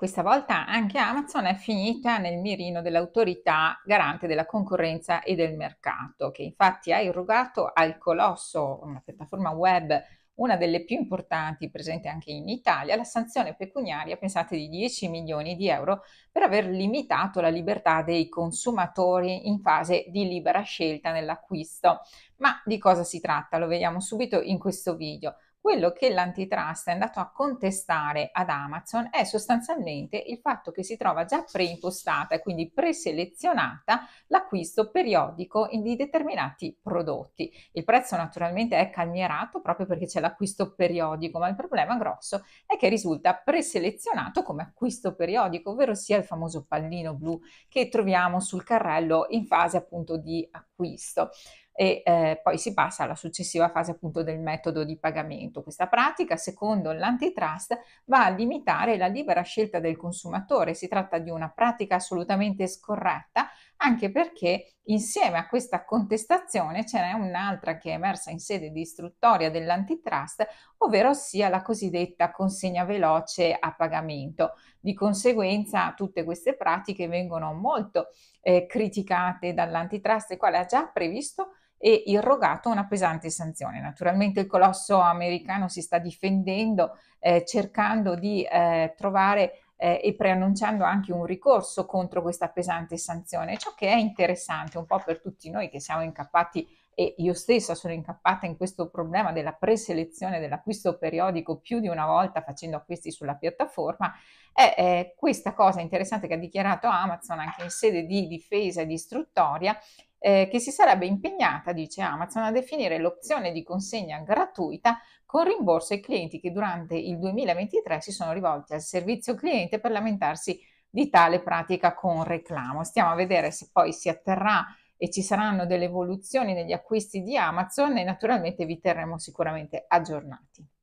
Questa volta anche Amazon è finita nel mirino dell'autorità garante della concorrenza e del mercato, che infatti ha irrogato al colosso, una piattaforma web, una delle più importanti presente anche in Italia, la sanzione pecuniaria, pensate, di 10 milioni di euro per aver limitato la libertà dei consumatori in fase di libera scelta nell'acquisto. Ma di cosa si tratta? Lo vediamo subito in questo video. Quello che l'antitrust è andato a contestare ad Amazon è sostanzialmente il fatto che si trova già preimpostata e quindi preselezionata l'acquisto periodico di determinati prodotti. Il prezzo naturalmente è calmierato proprio perché c'è l'acquisto periodico, ma il problema grosso è che risulta preselezionato come acquisto periodico, ovvero sia il famoso pallino blu che troviamo sul carrello in fase appunto di acquisto acquisto e eh, poi si passa alla successiva fase appunto del metodo di pagamento. Questa pratica, secondo l'antitrust, va a limitare la libera scelta del consumatore. Si tratta di una pratica assolutamente scorretta, anche perché insieme a questa contestazione ce n'è un'altra che è emersa in sede di istruttoria dell'antitrust, ovvero sia la cosiddetta consegna veloce a pagamento. Di conseguenza tutte queste pratiche vengono molto eh, criticate dall'antitrust, il quale ha già previsto e irrogato una pesante sanzione. Naturalmente il colosso americano si sta difendendo eh, cercando di eh, trovare eh, e preannunciando anche un ricorso contro questa pesante sanzione, ciò che è interessante un po' per tutti noi che siamo incappati e io stessa sono incappata in questo problema della preselezione dell'acquisto periodico più di una volta facendo acquisti sulla piattaforma, è, è questa cosa interessante che ha dichiarato Amazon anche in sede di difesa e di istruttoria eh, che si sarebbe impegnata, dice Amazon, a definire l'opzione di consegna gratuita con rimborso ai clienti che durante il 2023 si sono rivolti al servizio cliente per lamentarsi di tale pratica con reclamo. Stiamo a vedere se poi si atterrà e ci saranno delle evoluzioni negli acquisti di Amazon e naturalmente vi terremo sicuramente aggiornati.